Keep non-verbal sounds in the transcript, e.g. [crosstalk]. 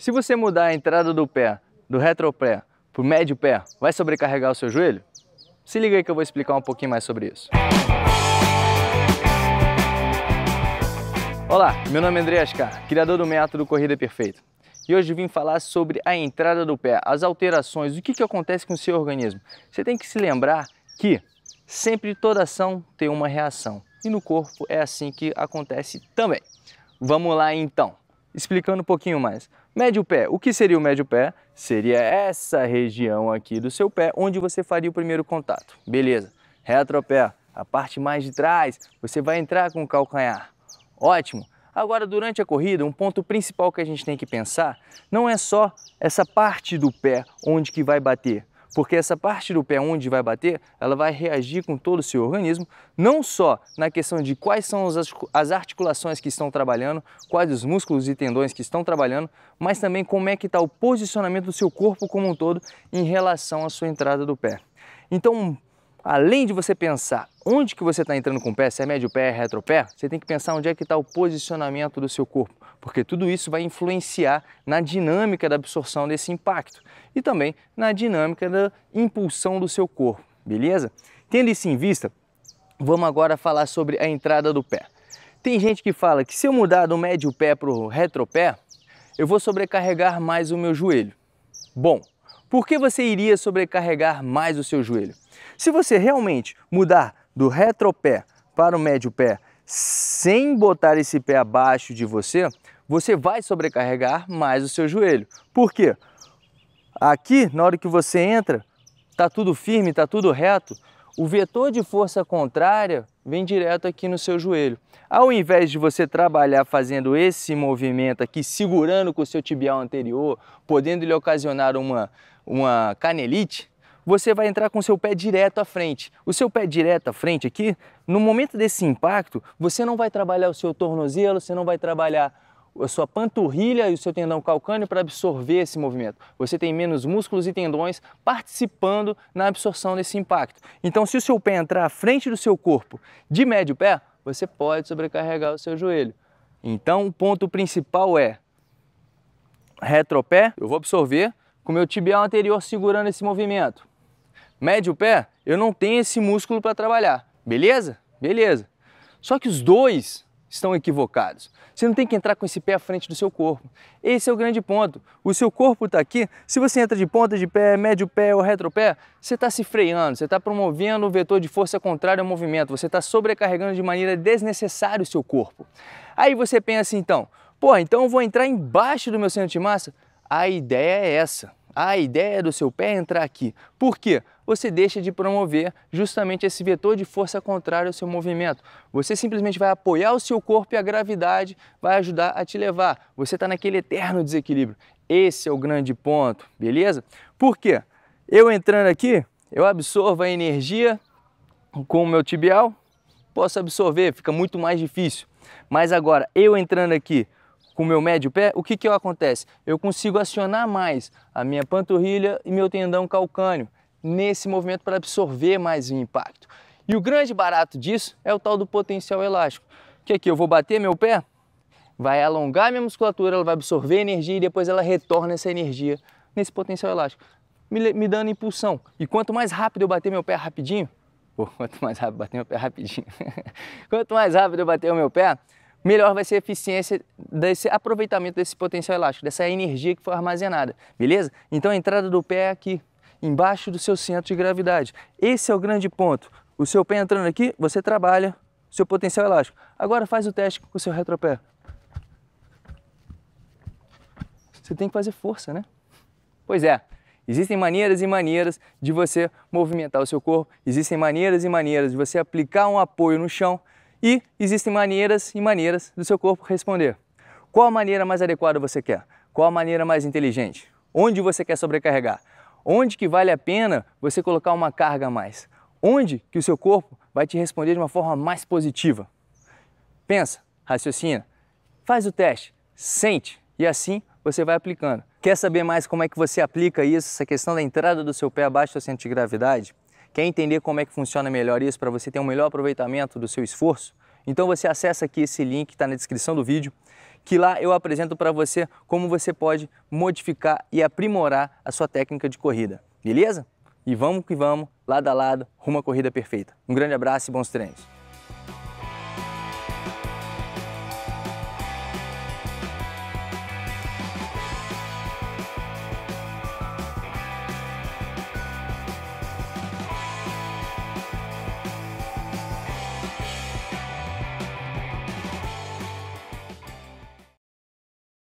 Se você mudar a entrada do pé, do retropé, para o médio pé, vai sobrecarregar o seu joelho? Se liga aí que eu vou explicar um pouquinho mais sobre isso. Olá, meu nome é André Ascar, criador do método Corrida Perfeita. E hoje vim falar sobre a entrada do pé, as alterações, o que, que acontece com o seu organismo. Você tem que se lembrar que sempre toda ação tem uma reação. E no corpo é assim que acontece também. Vamos lá então explicando um pouquinho mais. Médio pé, o que seria o médio pé? Seria essa região aqui do seu pé onde você faria o primeiro contato. Beleza. Retropé, a parte mais de trás, você vai entrar com o calcanhar. Ótimo. Agora, durante a corrida, um ponto principal que a gente tem que pensar não é só essa parte do pé onde que vai bater, porque essa parte do pé onde vai bater, ela vai reagir com todo o seu organismo, não só na questão de quais são as articulações que estão trabalhando, quais os músculos e tendões que estão trabalhando, mas também como é que está o posicionamento do seu corpo como um todo em relação à sua entrada do pé. Então, além de você pensar onde que você está entrando com o pé, se é médio pé, retro pé, você tem que pensar onde é que está o posicionamento do seu corpo, porque tudo isso vai influenciar na dinâmica da absorção desse impacto e também na dinâmica da impulsão do seu corpo, beleza? Tendo isso em vista, vamos agora falar sobre a entrada do pé. Tem gente que fala que se eu mudar do médio pé para o retropé, eu vou sobrecarregar mais o meu joelho. Bom, por que você iria sobrecarregar mais o seu joelho? Se você realmente mudar do retropé para o médio pé sem botar esse pé abaixo de você, você vai sobrecarregar mais o seu joelho. Por quê? Aqui, na hora que você entra, tá tudo firme, tá tudo reto, o vetor de força contrária vem direto aqui no seu joelho. Ao invés de você trabalhar fazendo esse movimento aqui, segurando com o seu tibial anterior, podendo lhe ocasionar uma, uma canelite, você vai entrar com o seu pé direto à frente. O seu pé direto à frente aqui, no momento desse impacto, você não vai trabalhar o seu tornozelo, você não vai trabalhar a sua panturrilha e o seu tendão calcâneo para absorver esse movimento. Você tem menos músculos e tendões participando na absorção desse impacto. Então, se o seu pé entrar à frente do seu corpo de médio pé, você pode sobrecarregar o seu joelho. Então, o ponto principal é retropé, eu vou absorver com o meu tibial anterior segurando esse movimento mede o pé, eu não tenho esse músculo para trabalhar. Beleza? Beleza. Só que os dois estão equivocados. Você não tem que entrar com esse pé à frente do seu corpo. Esse é o grande ponto. O seu corpo está aqui. Se você entra de ponta de pé, médio pé ou retropé, você está se freando, você está promovendo o vetor de força contrário ao movimento, você está sobrecarregando de maneira desnecessária o seu corpo. Aí você pensa então, pô, então eu vou entrar embaixo do meu centro de massa? A ideia é essa a ideia do seu pé é entrar aqui. Por quê? Você deixa de promover justamente esse vetor de força contrário ao seu movimento. Você simplesmente vai apoiar o seu corpo e a gravidade vai ajudar a te levar. Você está naquele eterno desequilíbrio. Esse é o grande ponto, beleza? Por quê? Eu entrando aqui, eu absorvo a energia com o meu tibial, posso absorver, fica muito mais difícil. Mas agora, eu entrando aqui, com o meu médio pé, o que, que acontece? Eu consigo acionar mais a minha panturrilha e meu tendão calcâneo nesse movimento para absorver mais o impacto. E o grande barato disso é o tal do potencial elástico, que aqui é eu vou bater meu pé, vai alongar minha musculatura, ela vai absorver energia e depois ela retorna essa energia nesse potencial elástico, me, me dando impulsão. E quanto mais rápido eu bater meu pé rapidinho, [laughs] quanto mais rápido bater meu pé rapidinho. [laughs] quanto mais rápido eu bater o meu pé, melhor vai ser a eficiência desse aproveitamento desse potencial elástico, dessa energia que foi armazenada, beleza? Então a entrada do pé é aqui, embaixo do seu centro de gravidade. Esse é o grande ponto. O seu pé entrando aqui, você trabalha o seu potencial elástico. Agora faz o teste com o seu retropé. Você tem que fazer força, né? Pois é, Existem maneiras e maneiras de você movimentar o seu corpo, existem maneiras e maneiras de você aplicar um apoio no chão e existem maneiras e maneiras do seu corpo responder. Qual a maneira mais adequada você quer? Qual a maneira mais inteligente? Onde você quer sobrecarregar? Onde que vale a pena você colocar uma carga a mais? Onde que o seu corpo vai te responder de uma forma mais positiva? Pensa, raciocina, faz o teste, sente e assim você vai aplicando. Quer saber mais como é que você aplica isso, essa questão da entrada do seu pé abaixo do centro de gravidade? Quer entender como é que funciona melhor isso para você ter um melhor aproveitamento do seu esforço? Então você acessa aqui esse link que está na descrição do vídeo, que lá eu apresento para você como você pode modificar e aprimorar a sua técnica de corrida. Beleza? E vamos que vamos, lado a lado, rumo à corrida perfeita. Um grande abraço e bons treinos!